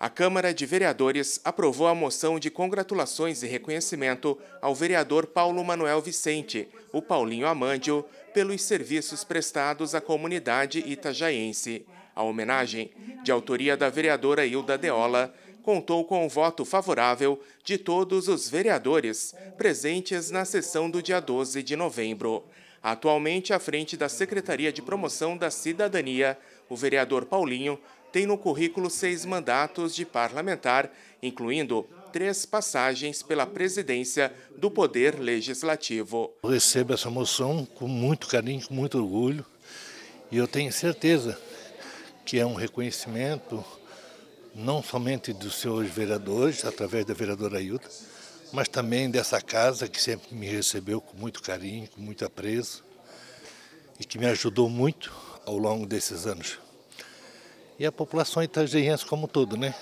A Câmara de Vereadores aprovou a moção de congratulações e reconhecimento ao vereador Paulo Manuel Vicente, o Paulinho Amândio, pelos serviços prestados à comunidade itajaense. A homenagem, de autoria da vereadora Hilda Deola, contou com o voto favorável de todos os vereadores presentes na sessão do dia 12 de novembro. Atualmente à frente da Secretaria de Promoção da Cidadania, o vereador Paulinho tem no currículo seis mandatos de parlamentar, incluindo três passagens pela presidência do Poder Legislativo. Eu recebo essa moção com muito carinho, com muito orgulho, e eu tenho certeza que é um reconhecimento não somente dos seus vereadores, através da vereadora Ailda, mas também dessa casa que sempre me recebeu com muito carinho, com muito apreço e que me ajudou muito ao longo desses anos e a população itajaiense como todo, né?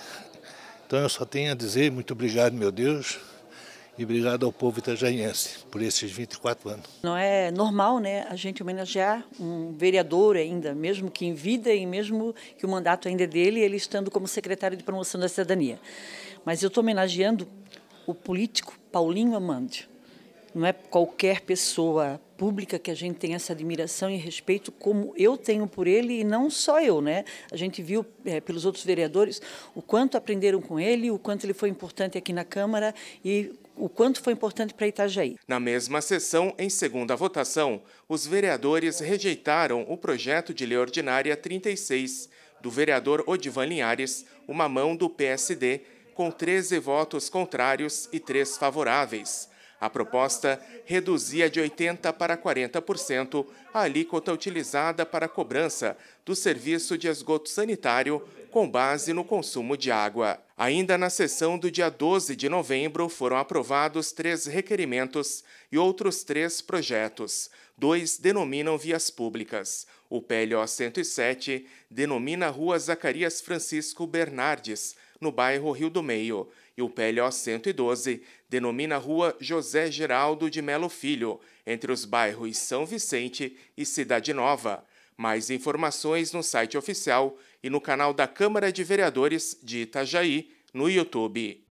Então eu só tenho a dizer muito obrigado, meu Deus, e obrigado ao povo itajaiense por esses 24 anos. Não é normal, né, a gente homenagear um vereador ainda, mesmo que em vida e mesmo que o mandato ainda é dele, ele estando como secretário de promoção da cidadania. Mas eu estou homenageando o político Paulinho Amandio não é qualquer pessoa pública que a gente tem essa admiração e respeito como eu tenho por ele e não só eu, né? A gente viu é, pelos outros vereadores o quanto aprenderam com ele, o quanto ele foi importante aqui na Câmara e o quanto foi importante para Itajaí. Na mesma sessão, em segunda votação, os vereadores rejeitaram o projeto de lei ordinária 36 do vereador Odivan Linhares, uma mão do PSD, com 13 votos contrários e 3 favoráveis. A proposta reduzia de 80% para 40% a alíquota utilizada para a cobrança do serviço de esgoto sanitário com base no consumo de água. Ainda na sessão do dia 12 de novembro, foram aprovados três requerimentos e outros três projetos. Dois denominam vias públicas. O PLO 107 denomina Rua Zacarias Francisco Bernardes, no bairro Rio do Meio, e o PLO 112 denomina Rua José Geraldo de Melo Filho, entre os bairros São Vicente e Cidade Nova. Mais informações no site oficial e no canal da Câmara de Vereadores de Itajaí no YouTube.